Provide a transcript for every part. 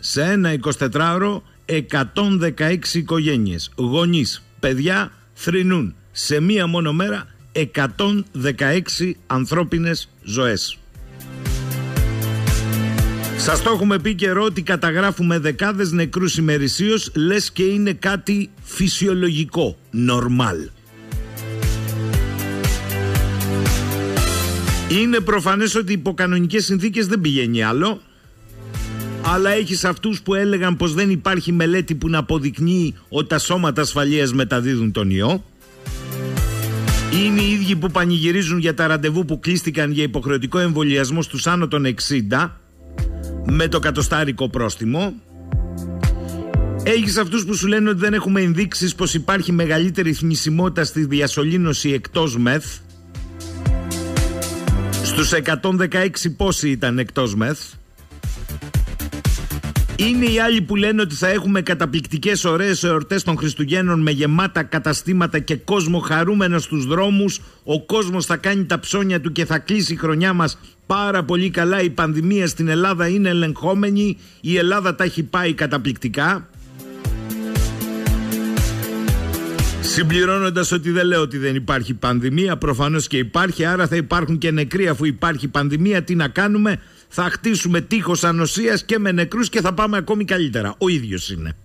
σε ένα 24ωρο 116 οικογένειες, γονείς, παιδιά θρυνούν σε μία μόνο μέρα 116 ανθρώπινες ζωές. Σας το έχουμε πει καιρό ότι καταγράφουμε δεκάδες νεκρούς ημερησίως, λες και είναι κάτι φυσιολογικό, νορμάλ. Είναι προφανές ότι υπό κανονικές συνθήκες δεν πηγαίνει άλλο. Αλλά έχεις αυτούς που έλεγαν πως δεν υπάρχει μελέτη που να αποδεικνύει ότι τα σώματα ασφαλείας μεταδίδουν τον ιό. Είναι οι ίδιοι που πανηγυρίζουν για τα ραντεβού που κλείστηκαν για υποχρεωτικό εμβολιασμό στους άνω των 60 με το κατοστάρικο πρόστιμο. Έχεις αυτούς που σου λένε ότι δεν έχουμε ενδείξεις πως υπάρχει μεγαλύτερη θνησιμότητα στη διασωλήνωση εκτός μεθ. Στους 116 πόσοι ήταν εκτός μεθ. Είναι οι άλλοι που λένε ότι θα έχουμε καταπληκτικές ωραίες εορτές των Χριστουγέννων με γεμάτα καταστήματα και κόσμο χαρούμενο στους δρόμους. Ο κόσμος θα κάνει τα ψώνια του και θα κλείσει η χρονιά μας πάρα πολύ καλά. Η πανδημία στην Ελλάδα είναι ελεγχόμενη. Η Ελλάδα τα έχει πάει καταπληκτικά. Συμπληρώνοντας ότι δεν λέω ότι δεν υπάρχει πανδημία, προφανώς και υπάρχει, άρα θα υπάρχουν και νεκροί αφού υπάρχει πανδημία. Τι να κάνουμε, θα χτίσουμε τείχος ανοσίας και με νεκρούς και θα πάμε ακόμη καλύτερα. Ο ίδιος είναι.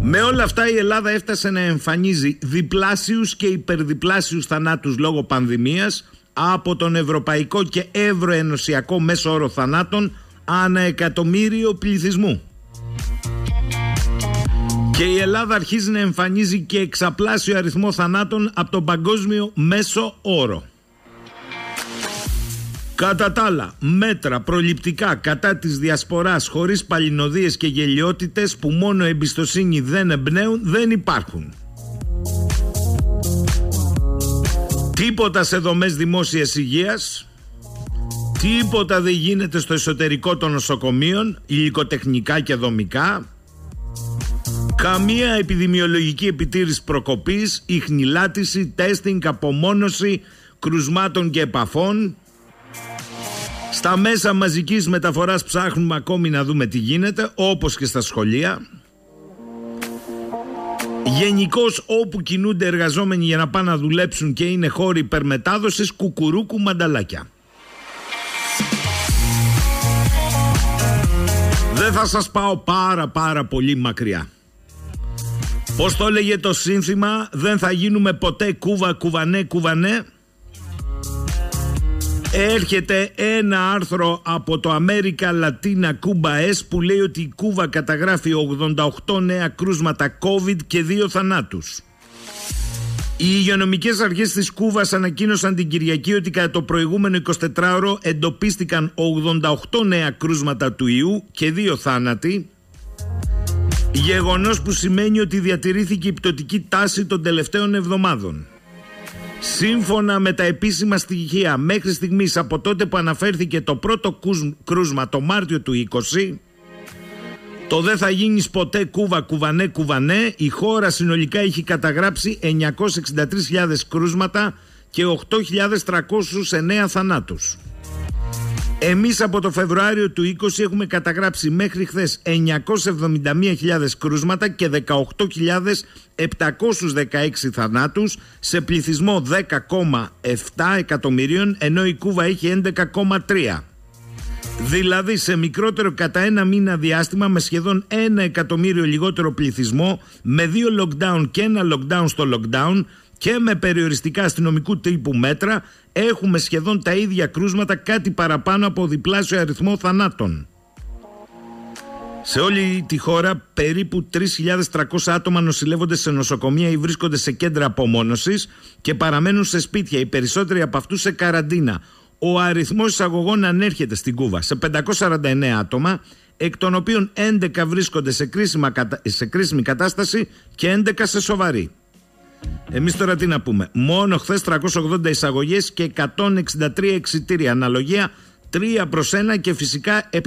Με όλα αυτά η Ελλάδα έφτασε να εμφανίζει διπλάσιους και υπερδιπλάσιους θανάτους λόγω πανδημίας από τον ευρωπαϊκό και ευρωενωσιακό μέσο όρο θανάτων ανά εκατομμύριο πληθυσμού. Και η Ελλάδα αρχίζει να εμφανίζει και εξαπλάσιο αριθμό θανάτων από τον παγκόσμιο μέσο όρο. Κατά τα άλλα, μέτρα προληπτικά κατά της διασποράς χωρίς παλινοδίες και γελιότητες που μόνο εμπιστοσύνη δεν εμπνέουν δεν υπάρχουν. Τίποτα σε δομές δημόσιας υγείας, τίποτα δεν γίνεται στο εσωτερικό των νοσοκομείων, υλικοτεχνικά και δομικά, καμία επιδημιολογική επιτήρηση προκοπής, ιχνηλάτηση, τέστινγκ, απομόνωση, κρουσμάτων και επαφών, στα μέσα μαζικής μεταφοράς ψάχνουμε ακόμη να δούμε τι γίνεται, όπως και στα σχολεία. Γενικώς όπου κινούνται εργαζόμενοι για να πάνε να δουλέψουν και είναι χώροι υπερμετάδοσης, κουκουρούκου μανταλάκια. Δεν θα σας πάω πάρα πάρα πολύ μακριά. Πώς το έλεγε το σύνθημα, δεν θα γίνουμε ποτέ κούβα κουβανέ κουβανέ, Έρχεται ένα άρθρο από το America Latina Cuba S που λέει ότι η Κούβα καταγράφει 88 νέα κρούσματα COVID και δύο θανάτους. Οι υγειονομικές αρχές της Κούβας ανακοίνωσαν την Κυριακή ότι κατά το προηγούμενο 24ωρο εντοπίστηκαν 88 νέα κρούσματα του ιού και δύο θάνατοι. Γεγονός που σημαίνει ότι διατηρήθηκε η πτωτική τάση των τελευταίων εβδομάδων. Σύμφωνα με τα επίσημα στοιχεία, μέχρι στιγμής από τότε που αναφέρθηκε το πρώτο κρούσμα το Μάρτιο του 20, το «Δεν θα γίνεις ποτέ κούβα κουβανέ κουβανέ» η χώρα συνολικά έχει καταγράψει 963.000 κρούσματα και 8.309 θανάτους. Εμείς από το Φεβρουάριο του 20 έχουμε καταγράψει μέχρι χθες 971.000 κρούσματα και 18.716 θανάτους σε πληθυσμό 10,7 εκατομμυρίων ενώ η Κούβα έχει 11,3. Δηλαδή σε μικρότερο κατά ένα μήνα διάστημα με σχεδόν ένα εκατομμύριο λιγότερο πληθυσμό με δύο lockdown και ένα lockdown στο lockdown και με περιοριστικά αστυνομικού τύπου μέτρα έχουμε σχεδόν τα ίδια κρούσματα κάτι παραπάνω από διπλάσιο αριθμό θανάτων. Σε όλη τη χώρα περίπου 3.300 άτομα νοσηλεύονται σε νοσοκομεία ή βρίσκονται σε κέντρα απομόνωσης και παραμένουν σε σπίτια, οι περισσότεροι από αυτούς σε καραντίνα. Ο αριθμός εισαγωγών ανέρχεται στην Κούβα σε 549 άτομα, εκ των οποίων 11 βρίσκονται σε κρίσιμη κατάσταση και 11 σε σοβαρή. Εμείς τώρα τι να πούμε. Μόνο χθες 380 εισαγωγές και 163 εξιτήρια. Αναλογία 3 προ 1 και φυσικά 714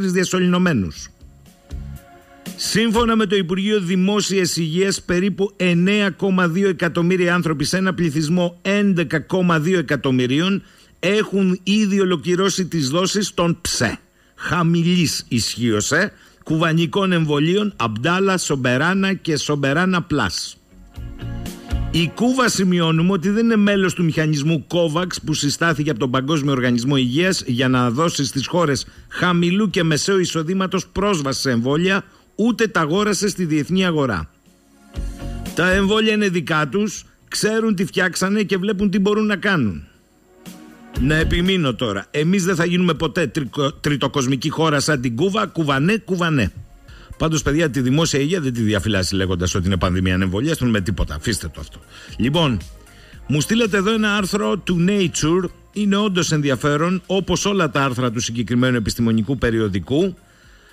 διασωληνωμένους. Σύμφωνα με το Υπουργείο Δημόσιας Υγείας, περίπου 9,2 εκατομμύρια άνθρωποι σε ένα πληθυσμό 11,2 εκατομμυρίων έχουν ήδη ολοκληρώσει τις δόσεις των ΨΕ, χαμηλής ισχύωσε, κουβανικών εμβολίων Αμπτάλα, Σομπεράνα και Σομπεράνα Πλάς. Η Κούβα σημειώνουμε ότι δεν είναι μέλος του μηχανισμού COVAX που συστάθηκε από τον Παγκόσμιο Οργανισμό Υγείας για να δώσει στις χώρες χαμηλού και μεσαίου εισοδήματος πρόσβαση σε εμβόλια, ούτε τα αγόρασε στη διεθνή αγορά. Τα εμβόλια είναι δικά τους, ξέρουν τι φτιάξανε και βλέπουν τι μπορούν να κάνουν. Να επιμείνω τώρα. Εμείς δεν θα γίνουμε ποτέ τριτοκοσμική χώρα σαν την Κούβα. Κουβανέ, κουβανέ. Πάντως, παιδιά, τη δημόσια υγεία δεν τη διαφυλάσσει λέγοντας ότι είναι πανδημία ανεμβολία με τίποτα. Αφήστε το αυτό. Λοιπόν, μου στείλετε εδώ ένα άρθρο του Nature. Είναι όντως ενδιαφέρον, όπως όλα τα άρθρα του συγκεκριμένου επιστημονικού περιοδικού,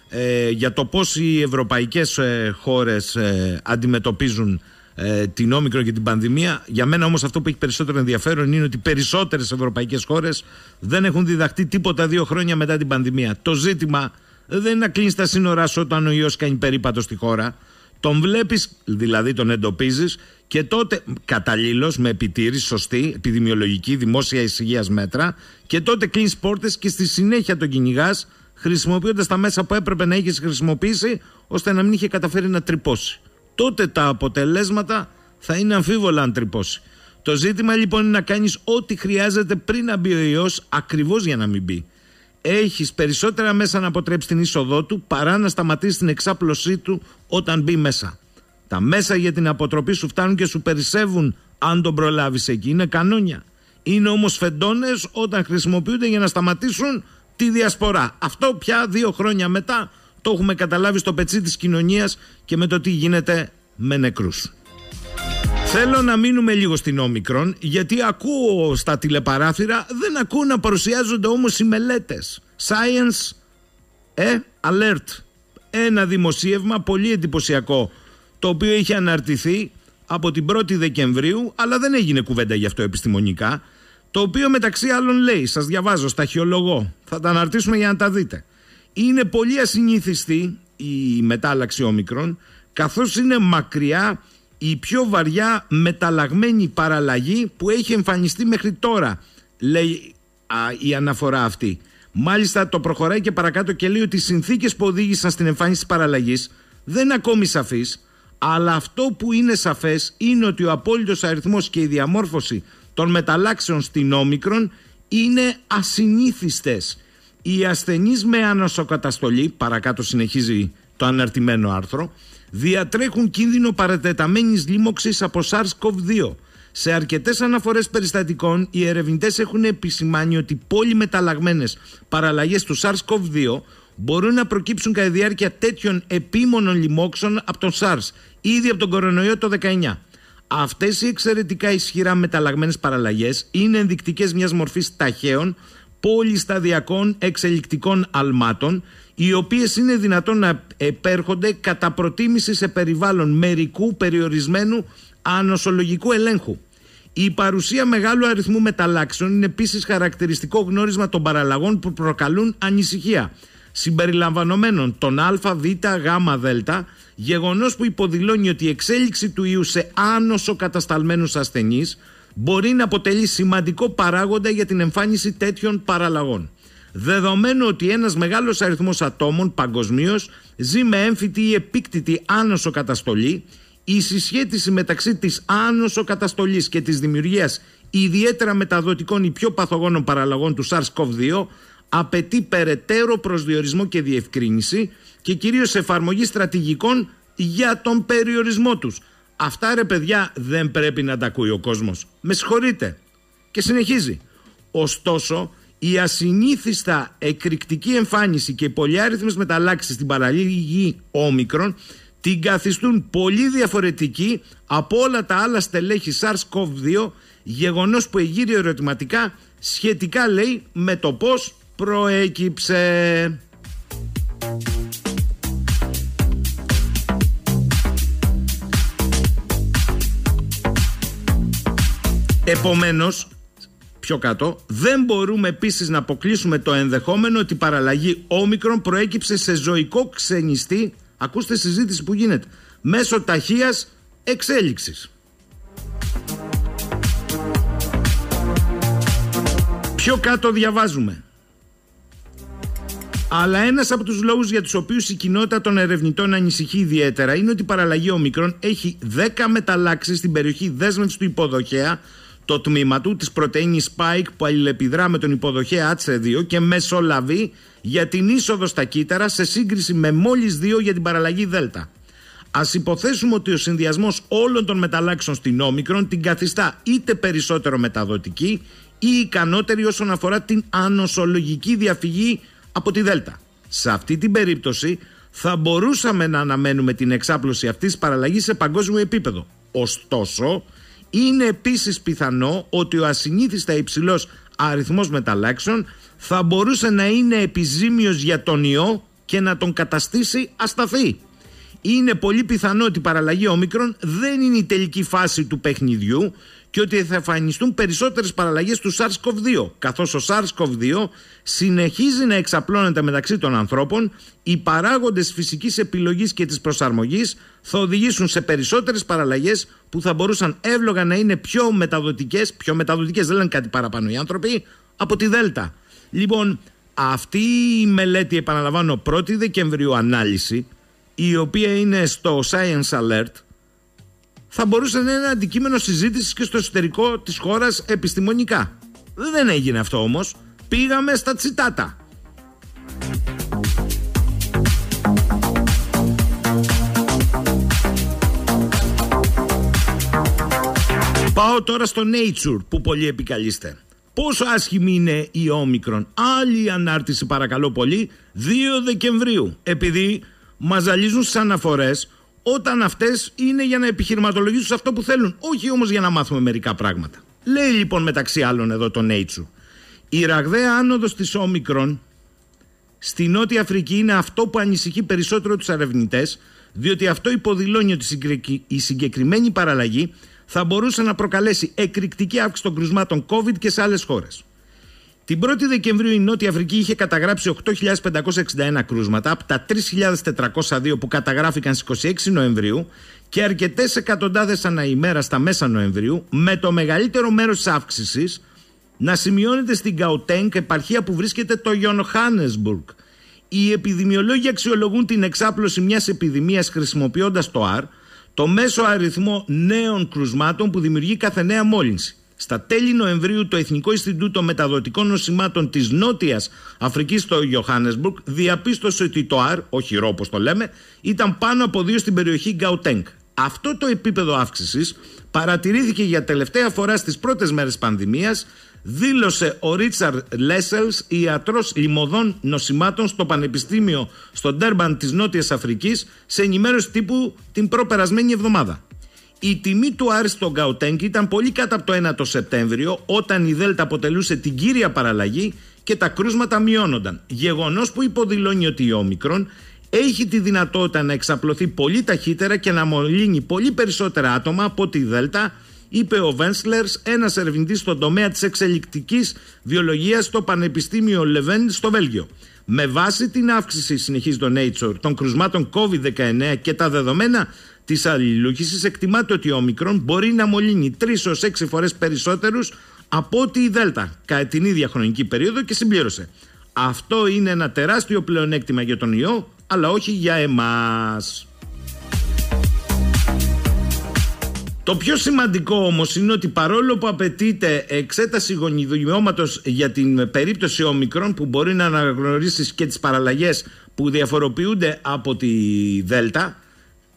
ε, για το πώς οι ευρωπαϊκές ε, χώρες ε, αντιμετωπίζουν ε, την όμικρο και την πανδημία. Για μένα όμως αυτό που έχει περισσότερο ενδιαφέρον είναι ότι περισσότερες ευρωπαϊκές χώρες δεν έχουν διδαχτεί τίποτα δύο χρόνια μετά την πανδημία. Το ζήτημα δεν είναι να κλείνεις τα σύνορά σου όταν ο ιός κάνει περίπατο στη χώρα. Τον βλέπεις, δηλαδή τον εντοπίζεις και τότε καταλήλως με επιτήρηση, σωστή, επιδημιολογική, δημόσια ησυχία μέτρα και τότε κλείνεις πόρτες και στη συνέχεια τον κυνηγάς χρησιμοποιώντας τα μέσα που έπρεπε να είχες χρησιμοποιήσει ώστε να μην είχε καταφέρει να τρυπώσει. Τότε τα αποτελέσματα θα είναι αμφίβολα αν τρυπώσει. Το ζήτημα λοιπόν είναι να κάνεις ό,τι χρειάζεται πριν να μπει ο ιός, ακριβώς για να μην μπει έχεις περισσότερα μέσα να αποτρέψεις την είσοδό του παρά να σταματήσεις την εξάπλωσή του όταν μπει μέσα. Τα μέσα για την αποτροπή σου φτάνουν και σου περισσεύουν αν τον προλάβεις εκεί. Είναι κανόνια. Είναι όμως φεντώνε όταν χρησιμοποιούνται για να σταματήσουν τη διασπορά. Αυτό πια δύο χρόνια μετά το έχουμε καταλάβει στο πετσί της κοινωνίας και με το τι γίνεται με νεκρούς. Θέλω να μείνουμε λίγο στην Όμικρον, γιατί ακούω στα τηλεπαράθυρα, δεν ακούω να παρουσιάζονται όμως οι μελέτες. Science, ε, alert. Ένα δημοσίευμα πολύ εντυπωσιακό, το οποίο είχε αναρτηθεί από την 1η Δεκεμβρίου, αλλά δεν έγινε κουβέντα γι' αυτό επιστημονικά, το οποίο μεταξύ άλλων λέει, σας διαβάζω, σταχειολογώ θα τα αναρτήσουμε για να τα δείτε. Είναι πολύ ασυνήθιστη η μετάλλαξη όμικρον, καθώς είναι μακριά η πιο βαριά μεταλλαγμένη παραλλαγή που έχει εμφανιστεί μέχρι τώρα, λέει η αναφορά αυτή. Μάλιστα το προχωράει και παρακάτω και λέει ότι οι συνθήκες που οδήγησαν στην εμφάνιση της παραλλαγής δεν είναι ακόμη σαφείς, αλλά αυτό που είναι σαφές είναι ότι ο απόλυτος αριθμός και η διαμόρφωση των μεταλλάξεων στην όμικρον είναι ασυνήθιστες. Οι ασθενείς με καταστολή, παρακάτω συνεχίζει το αναρτημένο άρθρο, διατρέχουν κίνδυνο παρατεταμένης λίμωξης από SARS-CoV-2. Σε αρκετές αναφορές περιστατικών, οι ερευνητές έχουν επισημάνει ότι πολυμεταλλαγμένες παραλλαγές του SARS-CoV-2 μπορούν να προκύψουν κατά τη διάρκεια τέτοιων επίμονων λοιμόξεων από τον SARS, ήδη από τον κορονοϊό το 19. Αυτές οι εξαιρετικά ισχυρά μεταλλαγμένες παραλλαγές είναι ενδεικτικές μιας μορφής ταχαίων, πολυσταδιακών εξελικτικών αλμάτων, οι οποίες είναι δυνατόν να επέρχονται κατά προτίμηση σε περιβάλλον μερικού περιορισμένου ανοσολογικού ελέγχου. Η παρουσία μεγάλου αριθμού μεταλλάξεων είναι επίσης χαρακτηριστικό γνώρισμα των παραλλαγών που προκαλούν ανησυχία συμπεριλαμβανομένων των α, β, γ, δ, γεγονός που υποδηλώνει ότι η εξέλιξη του ιού σε άνοσο κατασταλμένους ασθενείς μπορεί να αποτελεί σημαντικό παράγοντα για την εμφάνιση τέτοιων παραλλαγών. Δεδομένου ότι ένας μεγάλος αριθμός ατόμων παγκοσμίως ζει με έμφυτη ή επίκτητη άνοσο καταστολή, η συσχέτιση μεταξύ της άνοσο καταστολής και της δημιουργίας ιδιαίτερα μεταδοτικών ή πιο παθογόνων παραλλαγών του SARS-CoV-2 απαιτεί περαιτέρω προσδιορισμό και διευκρίνηση και κυρίως εφαρμογή στρατηγικών για τον περιορισμό τους. Αυτά ρε παιδιά δεν πρέπει να τα ακούει ο κόσμος. Με συγχωρείτε. Και συνεχίζει. Ωστόσο, η ασυνήθιστα εκρηκτική εμφάνιση και οι πολυάριθμες μεταλλάξεις στην παραλύγη όμικρον την καθιστούν πολύ διαφορετική από όλα τα άλλα στελέχη SARS-CoV-2 γεγονός που εγείρει ερωτηματικά σχετικά λέει με το πώς προέκυψε. Επομένως, πιο κάτω, δεν μπορούμε επίσης να αποκλείσουμε το ενδεχόμενο ότι η παραλλαγή όμικρον προέκυψε σε ζωικό ξενιστή. Ακούστε συζήτηση που γίνεται. Μέσω ταχείας εξέλιξης. Πιο κάτω διαβάζουμε. Αλλά ένας από τους λόγους για τους οποίους η κοινότητα των ερευνητών ανησυχεί ιδιαίτερα είναι ότι η παραλλαγή ομικρών έχει 10 μεταλλάξεις στην περιοχή δέσμευσης του υποδοχέα, το τμήμα του της πρωτεΐνης Spike που αλληλεπιδρά με τον υποδοχέα H2 και μεσολαβεί για την είσοδο στα κύτταρα σε σύγκριση με μόλις δύο για την παραλλαγή Δέλτα. Ας υποθέσουμε ότι ο συνδυασμός όλων των μεταλλάξεων στην όμικρον την καθιστά είτε περισσότερο μεταδοτική ή ικανότερη όσον αφορά την ανοσολογική διαφυγή από τη Δέλτα. Σε αυτή την περίπτωση θα μπορούσαμε να αναμένουμε την εξάπλωση αυτής της παραλλαγής σε παγκόσμιο επίπεδο. Ωστόσο, είναι επίσης πιθανό ότι ο ασυνήθιστα υψηλός αριθμός μεταλλάξεων θα μπορούσε να είναι επιζήμιος για τον ιό και να τον καταστήσει ασταθή. Είναι πολύ πιθανό ότι η παραλλαγή ομικρών δεν είναι η τελική φάση του παιχνιδιού και ότι θα εμφανιστούν περισσότερες παραλλαγές του SARS-CoV-2, καθώς ο SARS-CoV-2 συνεχίζει να εξαπλώνεται μεταξύ των ανθρώπων, οι παράγοντες φυσικής επιλογής και της προσαρμογής θα οδηγήσουν σε περισσότερες παραλλαγές που θα μπορούσαν εύλογα να είναι πιο μεταδοτικές, πιο μεταδοτικές δεν λένε κάτι παραπάνω οι άνθρωποι, από τη Δέλτα. Λοιπόν, αυτή η μελέτη, επαναλαμβάνω, 1η Δεκεμβρίου ανάλυση, η οποία είναι στο Science Alert, θα μπορούσε να είναι ένα αντικείμενο συζήτησης και στο εσωτερικό της χώρας επιστημονικά. Δεν έγινε αυτό όμως. Πήγαμε στα τσιτάτα. Πάω τώρα στο Nature που πολύ επικαλείστε. Πόσο άσχημη είναι η όμικρον. Άλλη ανάρτηση παρακαλώ πολύ 2 Δεκεμβρίου. Επειδή μαζαλίζουν στι αναφορές όταν αυτές είναι για να επιχειρηματολογήσουν αυτό που θέλουν, όχι όμως για να μάθουμε μερικά πράγματα. Λέει λοιπόν μεταξύ άλλων εδώ τον Νέιτσου, η ραγδαία άνοδος της Όμικρον στη Νότια Αφρική είναι αυτό που ανησυχεί περισσότερο τους ερευνητές, διότι αυτό υποδηλώνει ότι η συγκεκριμένη παραλλαγή θα μπορούσε να προκαλέσει εκρηκτική αύξηση των κρουσμάτων COVID και σε άλλες χώρες. Την 1η Δεκεμβρίου η Νότια Αφρική είχε καταγράψει 8.561 κρούσματα από τα 3.402 που καταγράφηκαν στις 26 Νοεμβρίου και αρκετές εκατοντάδες ανά ημέρα στα μέσα Νοεμβρίου με το μεγαλύτερο μέρος της αύξησης να σημειώνεται στην Καουτέγκ, επαρχία που βρίσκεται το Ιωνχάνεσμπουργκ. Οι επιδημιολόγοι αξιολογούν την εξάπλωση μιας επιδημίας χρησιμοποιώντας το R, το μέσο αριθμό νέων κρουσμάτων που δημιουργεί κάθε νέα μόλυνση. Στα τέλη Νοεμβρίου το Εθνικό Ινστιτούτο Μεταδοτικών Νοσημάτων της Νότιας Αφρικής στο Ιωάννεσμπουργκ διαπίστωσε ότι το ΑΡ, ο χειρό όπως το λέμε, ήταν πάνω από δύο στην περιοχή Γκαουτέγκ. Αυτό το επίπεδο αύξησης παρατηρήθηκε για τελευταία φορά στις πρώτες μέρες πανδημίας δήλωσε ο Ρίτσαρντ Λέσελς, ιατρός λιμωδών νοσημάτων στο Πανεπιστήμιο στο Ντέρμπαν της Νότιας Αφρικής σε ενημέρωση τύπου την προπερασμένη εβδομάδα η τιμή του άριστον Καουτέγκ ήταν πολύ κάτω από το 1 το Σεπτέμβριο, όταν η Δέλτα αποτελούσε την κύρια παραλλαγή και τα κρούσματα μειώνονταν. Γεγονός που υποδηλώνει ότι η Όμικρον έχει τη δυνατότητα να εξαπλωθεί πολύ ταχύτερα και να μολύνει πολύ περισσότερα άτομα από τη Δέλτα, είπε ο Βένσλερ, ένας ερευνητής στον τομέα της εξελικτικής βιολογίας στο Πανεπιστήμιο Λεβέν στο Βέλγιο. Με βάση την αύξηση, συνεχίζει το Nature, των κρουσμάτων COVID-19 και τα δεδομένα της αλληλούχηση, εκτιμάται ότι ο Μικρόν μπορεί να μολύνει 3 έω 6 φορές περισσότερους από ότι η Δέλτα κατά την ίδια χρονική περίοδο και συμπλήρωσε. Αυτό είναι ένα τεράστιο πλεονέκτημα για τον ιό, αλλά όχι για εμάς. Το πιο σημαντικό όμως είναι ότι παρόλο που απαιτείται εξέταση γονιδιώματος για την περίπτωση ομικρών που μπορεί να αναγνωρίσεις και τις παραλλαγές που διαφοροποιούνται από τη Δέλτα,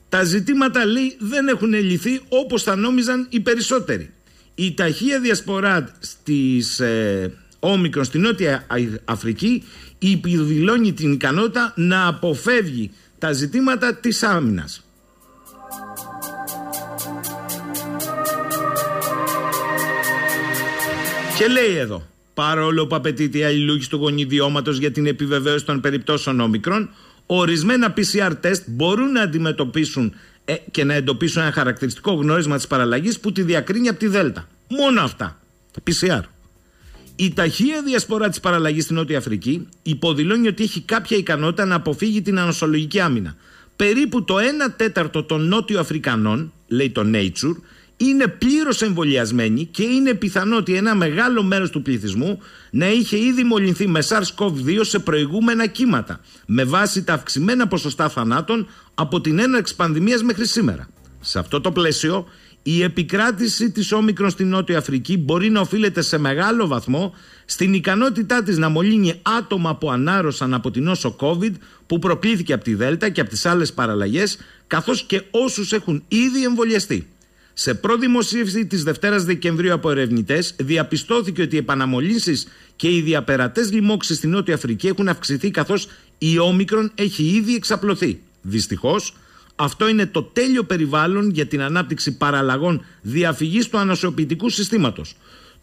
τα ζητήματα λέει δεν έχουν λυθεί όπως θα νόμιζαν οι περισσότεροι. Η ταχεία διασπορά της ε, όμικρον στην Νότια Αφρική επιδηλώνει την ικανότητα να αποφεύγει τα ζητήματα της άμυνας. Και λέει εδώ, παρόλο που απαιτείται η αλληλούχη του γονιδιώματος για την επιβεβαίωση των περιπτώσεων όμικρων, ορισμένα PCR τεστ μπορούν να αντιμετωπίσουν ε, και να εντοπίσουν ένα χαρακτηριστικό γνώρισμα της παραλλαγής που τη διακρίνει από τη Δέλτα. Μόνο αυτά. PCR. Η ταχεία διασπορά της παραλλαγής στην Νότια Αφρική υποδηλώνει ότι έχει κάποια ικανότητα να αποφύγει την ανοσολογική άμυνα. Περίπου το 1 τέταρτο των Νότιο Αφρικανών, λέει το Nature, είναι πλήρως εμβολιασμένη και είναι πιθανό ότι ένα μεγάλο μέρος του πληθυσμού να είχε ήδη μολυνθεί με SARS-CoV-2 σε προηγούμενα κύματα, με βάση τα αυξημένα ποσοστά θανάτων από την έναρξη πανδημίας μέχρι σήμερα. Σε αυτό το πλαίσιο, η επικράτηση της όμικρον στην Νότια Αφρική μπορεί να οφείλεται σε μεγάλο βαθμό στην ικανότητά της να μολύνει άτομα που ανάρρωσαν από την όσο COVID που προκλήθηκε από τη Δέλτα και από τις άλλες παραλλαγές καθώς και όσους έχουν ήδη εμβολιαστεί. Σε προδημοσίευση της Δευτέρας Δεκεμβρίου από ερευνητές, διαπιστώθηκε ότι οι επαναμολύνσεις και οι διαπερατές λοιμώξεις στην Νότια Αφρική έχουν αυξηθεί καθώς η όμικρον έχει ήδη εξαπλωθεί. Δυστυχώς, αυτό είναι το τέλειο περιβάλλον για την ανάπτυξη παραλλαγών διαφυγής του ανασωπητικού συστήματο.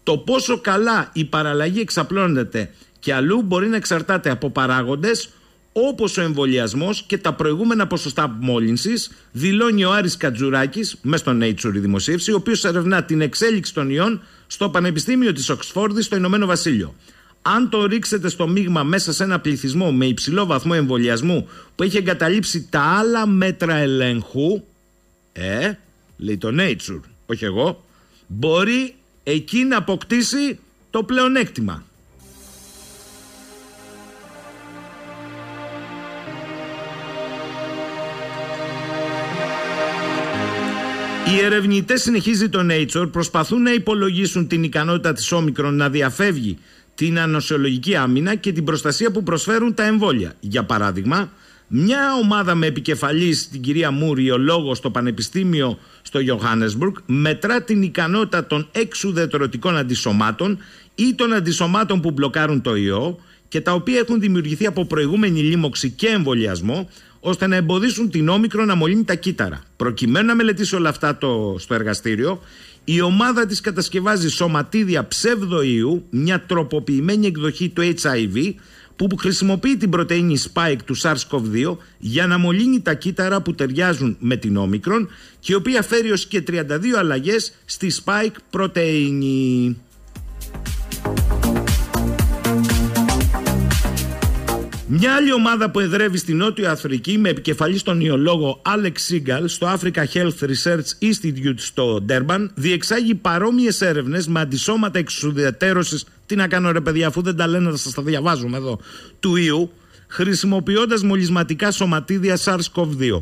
Το πόσο καλά η παραλλαγή εξαπλώνεται και αλλού μπορεί να εξαρτάται από παράγοντες όπως ο εμβολιασμός και τα προηγούμενα ποσοστά μόλυνσης, δηλώνει ο Άρης Κατζουράκης, μέσα στο Nature η δημοσίευση, ο οποίος ερευνά την εξέλιξη των ιών στο Πανεπιστήμιο της Οξφόρδης στο Ηνωμένο Βασίλειο. Αν το ρίξετε στο μείγμα μέσα σε ένα πληθυσμό με υψηλό βαθμό εμβολιασμού που έχει εγκαταλείψει τα άλλα μέτρα ελέγχου, ε, λέει το Nature, όχι εγώ, μπορεί εκεί να αποκτήσει το πλεονέκτημα. Οι ερευνητές, συνεχίζει το Nature, προσπαθούν να υπολογίσουν την ικανότητα της όμικρον να διαφεύγει την ανοσιολογική άμυνα και την προστασία που προσφέρουν τα εμβόλια. Για παράδειγμα, μια ομάδα με επικεφαλής την κυρία λόγος στο Πανεπιστήμιο στο Johannesburg μετρά την ικανότητα των εξουδετερωτικών αντισωμάτων ή των αντισωμάτων που μπλοκάρουν το ιό και τα οποία έχουν δημιουργηθεί από προηγούμενη λίμωξη και εμβολιασμό, ώστε να εμποδίσουν την όμικρο να μολύνει τα κύτταρα. Προκειμένου να μελετήσει όλα αυτά στο εργαστήριο, η ομάδα της κατασκευάζει σωματίδια ψευδοϊού, μια τροποποιημένη εκδοχή του HIV, που χρησιμοποιεί την πρωτεΐνη spike του SARS-CoV-2 για να μολύνει τα κύτταρα που ταιριάζουν με την όμικρον και η οποία φέρει ως και 32 αλλαγές στη spike πρωτεΐνη. Μια άλλη ομάδα που εδρεύει στην Νότια Αφρική με επικεφαλής τον ιολόγο Alex Σίγκαλ στο Africa Health Research Institute στο Ντέρμπαν διεξάγει παρόμοιες έρευνες με αντισώματα εξουδετερώσης. Τι να κάνω, ρε παιδιά, αφού δεν τα λένε, θα σας τα διαβάζουμε εδώ. του ιού, χρησιμοποιώντας μολυσματικά σωματίδια SARS-CoV-2.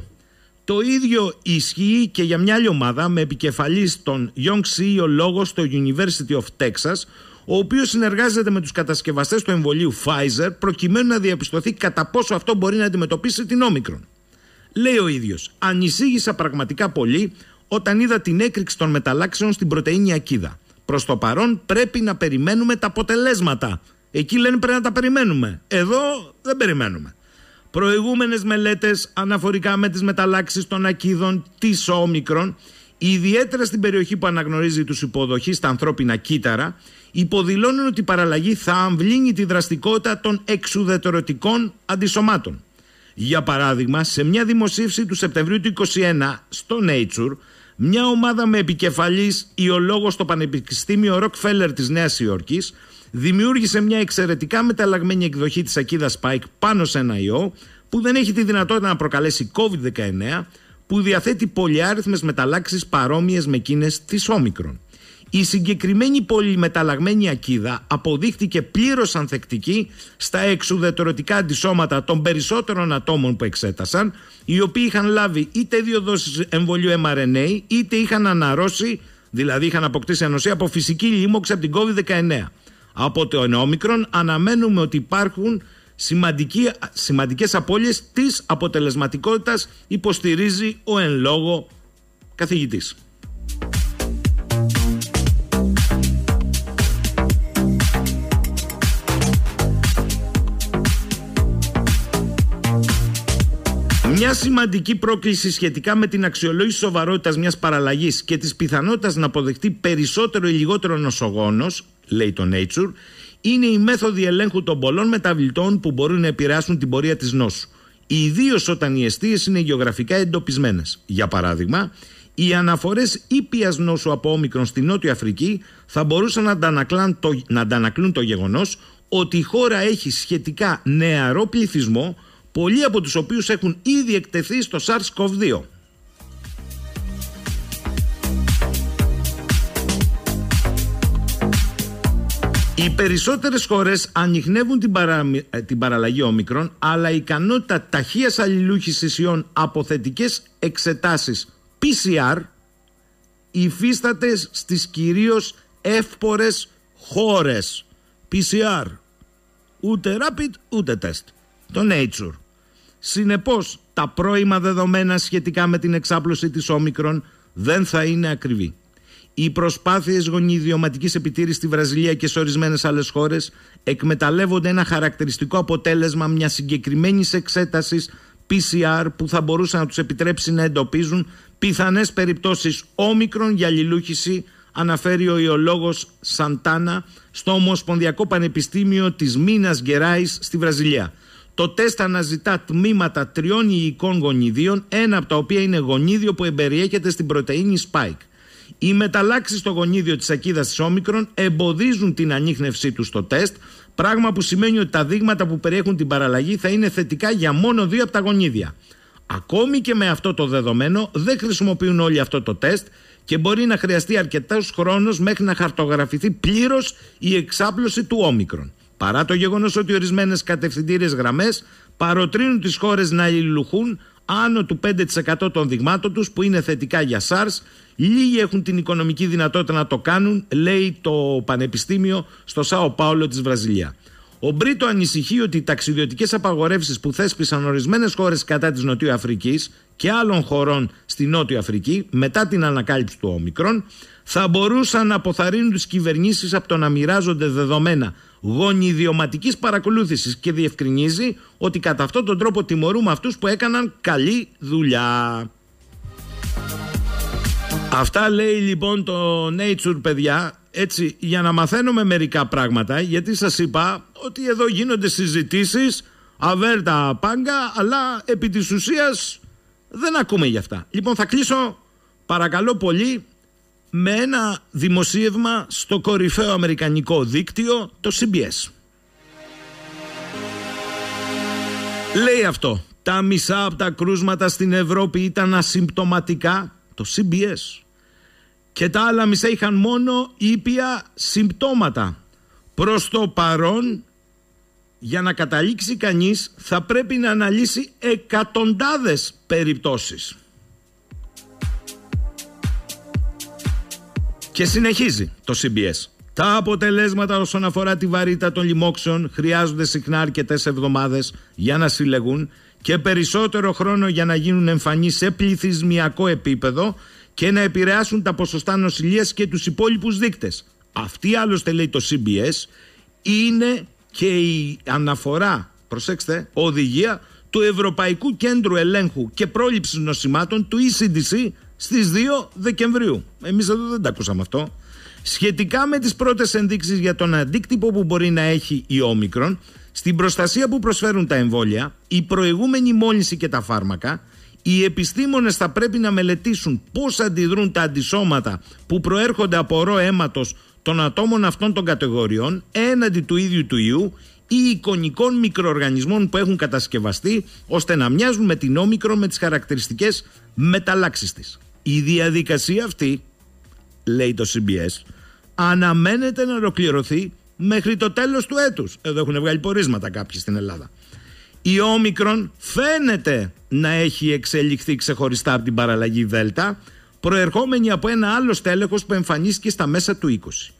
Το ίδιο ισχύει και για μια άλλη ομάδα με επικεφαλής τον Young CEO στο University of Texas, ο οποίος συνεργάζεται με τους κατασκευαστές του εμβολίου Pfizer προκειμένου να διαπιστωθεί κατά πόσο αυτό μπορεί να αντιμετωπίσει την όμικρον. Λέει ο ίδιος: Ανησύγησα πραγματικά πολύ όταν είδα την έκρηξη των μεταλλάξεων στην πρωτενη ακίδα. Προς το παρόν πρέπει να περιμένουμε τα αποτελέσματα. Εκεί λένε πρέπει να τα περιμένουμε. Εδώ δεν περιμένουμε. Προηγούμενες μελέτες αναφορικά με τις μεταλλάξεις των ακίδων της όμικρον, ιδιαίτερα στην περιοχή που αναγνωρίζει τους υποδοχή στα ανθρώπινα κύτταρα, υποδηλώνουν ότι η παραλλαγή θα αμβλύνει τη δραστικότητα των εξουδετερωτικών αντισωμάτων. Για παράδειγμα, σε μια δημοσίευση του Σεπτεμβρίου του 2021 στο Nature, μια ομάδα με επικεφαλής ιολόγος στο Πανεπιστήμιο Rockefeller της Νέας Υόρκης δημιούργησε μια εξαιρετικά μεταλλαγμένη εκδοχή της ακίδα Spike πάνω σε ένα ιό που δεν έχει τη δυνατότητα να προκαλέσει COVID-19 που διαθέτει πολυάριθμες μεταλλάξεις παρόμοιες με εκείνες της όμικρον. Η συγκεκριμένη πολυμεταλλαγμένη ακίδα αποδείχτηκε πλήρως ανθεκτική στα εξουδετερωτικά αντισώματα των περισσότερων ατόμων που εξέτασαν, οι οποίοι είχαν λάβει είτε δύο δόσεις εμβολίου mRNA, είτε είχαν αναρρώσει, δηλαδή είχαν αποκτήσει ανοσία από φυσική λίμωξη από την COVID-19. Από το ενόμικρον αναμένουμε ότι υπάρχουν σημαντικέ σημαντικές απώλειες της αποτελεσματικότητας υποστηρίζει ο εν λόγω καθηγητής. Μια σημαντική πρόκληση σχετικά με την αξιολόγηση σοβαρότητας μιας παραλλαγής και της πιθανότητας να αποδεχτεί περισσότερο ή λιγότερο νοσογόνος, λέει το Nature, είναι η μέθοδοι ελέγχου των πολλών μεταβλητών που μπορούν να επηρεάσουν την πορεία της νόσου. Ιδίως όταν οι αιστείες είναι γεωγραφικά εντοπισμένες. Για παράδειγμα, οι αναφορές ήπιας νόσου από όμικρον στη Νότια Αφρική θα μπορούσαν να αντανακλούν το, να αντανακλούν το γεγονός ότι η χώρα έχει σχετικά νεαρό πληθυσμό πολλοί από τους οποίους έχουν ήδη εκτεθεί στο SARS-CoV-2. Οι περισσότερες χώρες ανοιχνεύουν την, ε, την παραλλαγή ομικρών, αλλά η ικανότητα ταχείας αλληλούχησης ιών από θετικές εξετάσεις PCR υφίσταται στις κυρίως εύπορες χώρες. PCR. Ούτε rapid, ούτε test το Nature. Συνεπώς, τα πρώιμα δεδομένα σχετικά με την εξάπλωση της όμικρον δεν θα είναι ακριβή. Οι προσπάθειες γονιδιωματικής επιτήρησης στη Βραζιλία και σε ορισμένες άλλες χώρες εκμεταλλεύονται ένα χαρακτηριστικό αποτέλεσμα μιας συγκεκριμένης εξέτασης PCR που θα μπορούσε να τους επιτρέψει να εντοπίζουν πιθανές περιπτώσεις όμικρον για αλληλούχηση αναφέρει ο ιολόγος Σαντάνα στο Ομοσπονδιακό Πανεπιστήμιο της Μίνας Γκεράης στη Βραζιλία. Το τεστ αναζητά τμήματα τριών υγικών γονιδίων, ένα από τα οποία είναι γονίδιο που εμπεριέχεται στην πρωτεΐνη spike. Οι μεταλλάξεις στο γονίδιο της ακίδας της όμικρον εμποδίζουν την ανείχνευσή του στο τεστ, πράγμα που σημαίνει ότι τα δείγματα που περιέχουν την παραλλαγή θα είναι θετικά για μόνο δύο από τα γονίδια. Ακόμη και με αυτό το δεδομένο, δεν χρησιμοποιούν όλοι αυτό το τεστ και μπορεί να χρειαστεί αρκετός χρόνος μέχρι να χαρτογραφηθεί πλήρως η εξάπλωση του όμικρον παρά το γεγονός ότι ορισμένες κατευθυντήριες γραμμές παροτρύνουν τις χώρες να λιλουχούν άνω του 5% των δειγμάτων τους που είναι θετικά για SARS. Λίγοι έχουν την οικονομική δυνατότητα να το κάνουν, λέει το Πανεπιστήμιο στο Σάο Πάολο της Βραζιλίας. Ο Μπρίτο ανησυχεί ότι οι ταξιδιωτικές απαγορεύσεις που θέσπισαν ορισμένες χώρες κατά της Νοτιού Αφρικής και άλλων χωρών στη Νότιο Αφρική μετά την ανακάλυψη του Όμικρον θα μπορούσαν να αποθαρρύνουν τις κυβερνήσεις από το να μοιράζονται δεδομένα γονιδιωματικής παρακολούθησης και διευκρινίζει ότι κατά αυτόν τον τρόπο τιμωρούμε αυτούς που έκαναν καλή δουλειά. Αυτά λέει λοιπόν το Nature παιδιά έτσι για να μαθαίνουμε μερικά πράγματα γιατί σας είπα ότι εδώ γίνονται συζητήσεις αβέρτα πάγκα αλλά επί της ουσίας δεν ακούμε για αυτά. Λοιπόν θα κλείσω παρακαλώ πολύ με ένα δημοσίευμα στο κορυφαίο αμερικανικό δίκτυο, το CBS. Λέει αυτό. Τα μισά από τα κρούσματα στην Ευρώπη ήταν ασυμπτωματικά, το CBS. Και τα άλλα μισά είχαν μόνο ήπια συμπτώματα. Προς το παρόν, για να καταλήξει κανείς, θα πρέπει να αναλύσει εκατοντάδες περιπτώσεις. Και συνεχίζει το CBS. Τα αποτελέσματα όσον αφορά τη βαρύτητα των λοιμόξεων χρειάζονται συχνά αρκετές εβδομάδες για να συλλεγούν και περισσότερο χρόνο για να γίνουν εμφανείς σε πληθυσμιακό επίπεδο και να επηρεάσουν τα ποσοστά νοσηλείας και τους υπόλοιπους δείκτες. Αυτή άλλωστε λέει το CBS είναι και η αναφορά, προσέξτε, οδηγία του Ευρωπαϊκού Κέντρου Ελέγχου και Πρόληψης Νοσημάτων του ECDC στις 2 Δεκεμβρίου. Εμείς εδώ δεν τα ακούσαμε αυτό. Σχετικά με τις πρώτες ενδείξεις για τον αντίκτυπο που μπορεί να έχει η όμικρον, στην προστασία που προσφέρουν τα εμβόλια, η προηγούμενη μόλυνση και τα φάρμακα, οι επιστήμονες θα πρέπει να μελετήσουν πώς αντιδρούν τα αντισώματα που προέρχονται από ορό αίματος των ατόμων αυτών των κατηγοριών έναντι του ίδιου του ιού ή εικονικών μικροοργανισμών που έχουν κατασκευαστεί ώστε να μοιάζουν με την όμικρο με τις χαρακτηριστικές μεταλλάξεις της. Η διαδικασία αυτή, λέει το CBS, αναμένεται να ολοκληρωθεί μέχρι το τέλος του έτους. Εδώ έχουν βγάλει πορίσματα κάποιοι στην Ελλάδα. Η όμικρον φαίνεται να έχει εξελιχθεί ξεχωριστά από την παραλλαγή Δέλτα, προερχόμενη από ένα άλλο στέλεχος που εμφανίστηκε στα μέσα του 20.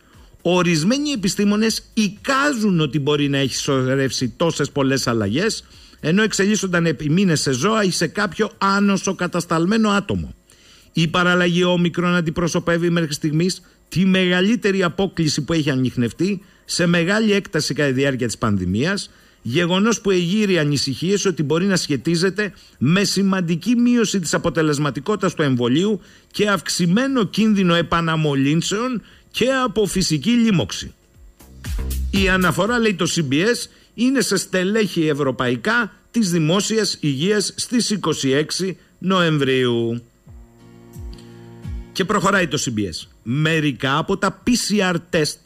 Ορισμένοι επιστήμονες εικάζουν ότι μπορεί να έχει σωρεύσει τόσες πολλές αλλαγές, ενώ εξελίσσονταν επί μήνες σε ζώα ή σε κάποιο άνοσο κατασταλμένο άτομο. Η παραλλαγή όμικρον αντιπροσωπεύει μέχρι στιγμής τη μεγαλύτερη απόκληση που έχει ανοιχνευτεί σε μεγάλη έκταση κατά τη διάρκεια της πανδημίας, γεγονός που εγείρει ανησυχίες ότι μπορεί να σχετίζεται με σημαντική μείωση της αποτελεσματικότητας του εμβολίου και αυξημένο κίνδυνο επαναμολύνσεων και από φυσική λίμωξη. Η αναφορά, λέει το CBS, είναι σε στελέχη ευρωπαϊκά της δημόσιας υγείας στις 26 Νοεμβρίου. Και προχωράει το CBS. Μερικά από τα PCR test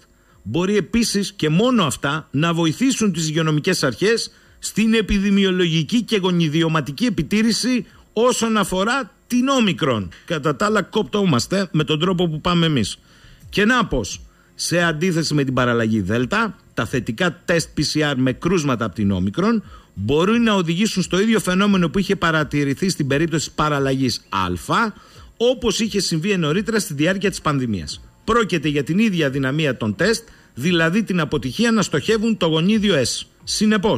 μπορεί επίσης και μόνο αυτά να βοηθήσουν τις υγειονομικές αρχές στην επιδημιολογική και γονιδιωματική επιτήρηση όσον αφορά την όμικρον. Κατά τα άλλα κόπτομαστε με τον τρόπο που πάμε εμείς. Και να πως, σε αντίθεση με την παραλλαγή Δέλτα, τα θετικά τεστ PCR με κρούσματα από την όμικρον μπορούν να οδηγήσουν στο ίδιο φαινόμενο που είχε παρατηρηθεί στην περίπτωση παραλλαγής Α, όπως είχε συμβεί νωρίτερα στη διάρκεια της πανδημίας. Πρόκειται για την ίδια δυναμία των τεστ, δηλαδή την αποτυχία να στοχεύουν το γονίδιο S. Συνεπώς,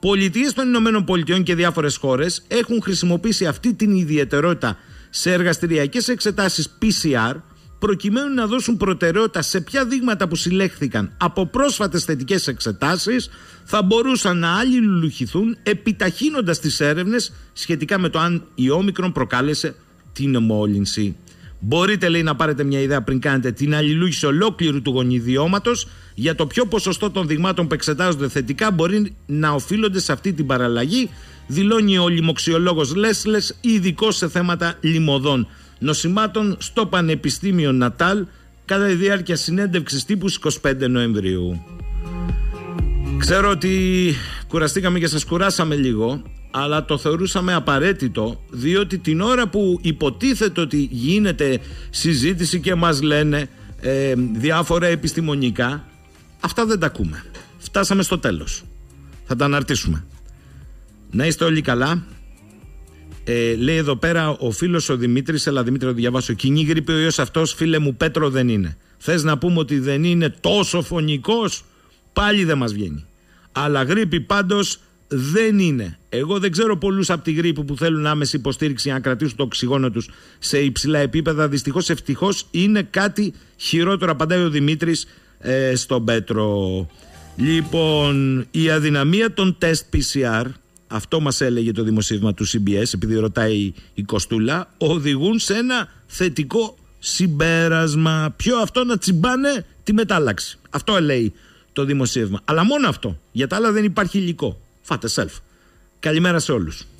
πολιτείες των Ηνωμένων Πολιτειών και διάφορες χώρες έχουν χρησιμοποιήσει αυτή την ιδιαιτερότητα σε εργαστηριακές εξετάσεις PCR προκειμένου να δώσουν προτεραιότητα σε ποια δείγματα που συλλέχθηκαν από πρόσφατες θετικές εξετάσεις θα μπορούσαν να αλληλουχηθούν επιταχύνοντας τις έρευνες σχετικά με το αν η όμικρον προκάλεσε την μόλυνση. Μπορείτε λέει να πάρετε μια ιδέα πριν κάνετε την αλληλούχηση ολόκληρου του γονιδιώματος για το ποιο ποσοστό των δειγμάτων που εξετάζονται θετικά μπορεί να οφείλονται σε αυτή την παραλλαγή, δηλώνει ο λιμοξιολόγο Λέσλες, ειδικός σε θέματα λιμωδών νοσημάτων στο Πανεπιστήμιο Νατάλ κατά τη διάρκεια συνέντευξης τύπου 25 Νοεμβρίου. Ξέρω ότι κουραστήκαμε και σας κουράσαμε λίγο αλλά το θεωρούσαμε απαραίτητο διότι την ώρα που υποτίθεται ότι γίνεται συζήτηση και μας λένε ε, διάφορα επιστημονικά αυτά δεν τα ακούμε φτάσαμε στο τέλος θα τα αναρτήσουμε να είστε όλοι καλά ε, λέει εδώ πέρα ο φίλος ο Δημήτρης έλα Δημήτρη το διαβάσω κοινή γρήπη ο ιός αυτός φίλε μου Πέτρο δεν είναι θες να πούμε ότι δεν είναι τόσο φωνικός πάλι δεν μας βγαίνει αλλά γρήπη πάντως δεν είναι. Εγώ δεν ξέρω πολλούς από τη γρήπη που θέλουν άμεση υποστήριξη να κρατήσουν το οξυγόνο τους σε υψηλά επίπεδα. Δυστυχώς, ευτυχώς είναι κάτι χειρότερο. Απαντάει ο Δημήτρης ε, στον Πέτρο. Λοιπόν, η αδυναμία των τεστ PCR, αυτό μας έλεγε το δημοσίευμα του CBS, επειδή ρωτάει η Κοστούλα, οδηγούν σε ένα θετικό συμπέρασμα. Ποιο αυτό να τσιμπάνε τη μετάλλαξη. Αυτό λέει το δημοσίευμα. Αλλά μόνο αυτό. Για τα άλλα δεν υπάρχει υλικό. Φάτε self. Καλημέρα σε όλους.